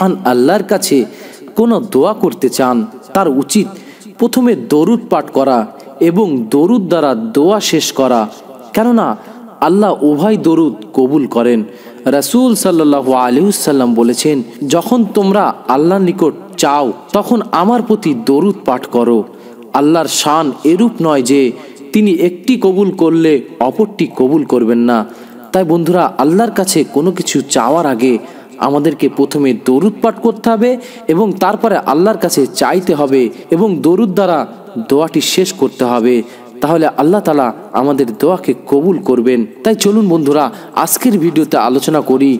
মহান আল্লাহর কাছে কোনো দোয়া করতে চান তার উচিত প্রথমে দরুদ পাঠ করা এবং দরুদ দ্বারা দোয়া শেষ করা কেননা আল্লাহ উভয় দরুদ কবুল করেন রাসুল সাল্লাহ আলিউসাল্লাম বলেছেন যখন তোমরা আল্লাহর নিকট চাও তখন আমার প্রতি দরুদ পাঠ করো আল্লাহর শান এরূপ নয় যে তিনি একটি কবুল করলে অপরটি কবুল করবেন না তাই বন্ধুরা আল্লাহর কাছে কোনো কিছু চাওয়ার আগে আমাদেরকে প্রথমে দরুদ পাঠ করতে হবে এবং তারপরে আল্লাহর কাছে চাইতে হবে এবং দরুদ দ্বারা দোয়াটি শেষ করতে হবে তাহলে আল্লাহ তালা আমাদের দোয়াকে কবুল করবেন তাই চলুন বন্ধুরা আজকের ভিডিওতে আলোচনা করি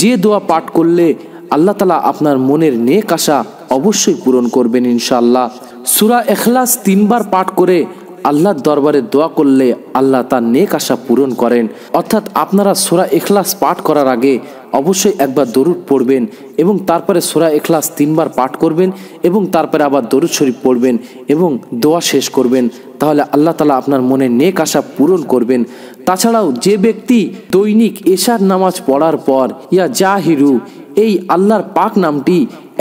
যে দোয়া পাঠ করলে আল্লাহ তালা আপনার মনের নেক আশা অবশ্যই পূরণ করবেন ইনশাল্লাহ সুরা এখলাস তিনবার পাঠ করে আল্লাহর দরবারে দোয়া করলে আল্লাহ তার নেক আশা পূরণ করেন অর্থাৎ আপনারা সোরা এখলাস পাঠ করার আগে অবশ্যই একবার দরুদ পড়বেন এবং তারপরে সোরা এখলাস তিনবার পাঠ করবেন এবং তারপরে আবার দরুদ শরীফ পড়বেন এবং দোয়া শেষ করবেন তাহলে আল্লাহ তালা আপনার মনে নেক আশা পূরণ করবেন তাছাড়াও যে ব্যক্তি দৈনিক এশার নামাজ পড়ার পর ইয়া জাহিরু এই আল্লাহর পাক নামটি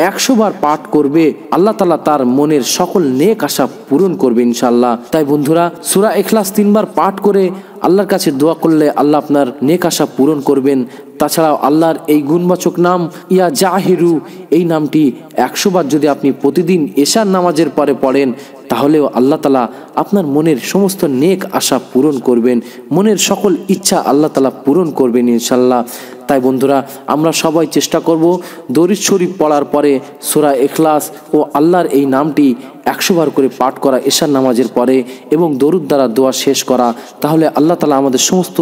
একশো বার পাঠ করবে আল্লাহ তালা তার মনের সকল নেক আশা পূরণ করবে ইনশাল্লাহ তাই বন্ধুরা সুরা এখলাস তিনবার পাঠ করে আল্লাহর কাছে দোয়া করলে আল্লাহ আপনার নেক আশা পূরণ করবেন তাছাড়াও আল্লাহর এই গুণবাচক নাম ইয়া জাহিরু এই নামটি একশোবার যদি আপনি প্রতিদিন এশার নামাজের পরে পড়েন তাহলেও আল্লাহ তালা আপনার মনের সমস্ত নেক আশা পূরণ করবেন মনের সকল ইচ্ছা আল্লাহ তালা পূরণ করবেন ইনশাল্লাহ তাই বন্ধুরা আমরা সবাই চেষ্টা করব দরিদ শরীফ পড়ার পরে সুরা এখলাস ও আল্লাহর এই নামটি একশোবার করে পাঠ করা এশার নামাজের পরে এবং দরুদ দ্বারা দোয়া শেষ করা তাহলে আল্লাহ তালা আমাদের সমস্ত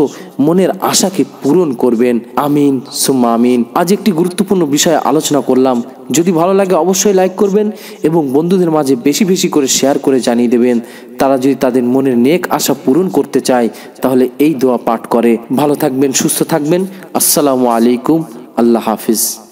মনের আশাকে পূরণ করবেন আমিন সুম্মা আমিন আজ একটি গুরুত্বপূর্ণ বিষয়ে আলোচনা করলাম যদি ভালো লাগে অবশ্যই লাইক করবেন এবং বন্ধুদের মাঝে বেশি বেশি করে শেয়ার করে জানিয়ে দেবেন তারা যদি তাদের মনের নেক আশা পূরণ করতে চায় তাহলে এই দোয়া পাঠ করে ভালো থাকবেন সুস্থ থাকবেন আসসালামু আলাইকুম আল্লাহ হাফিজ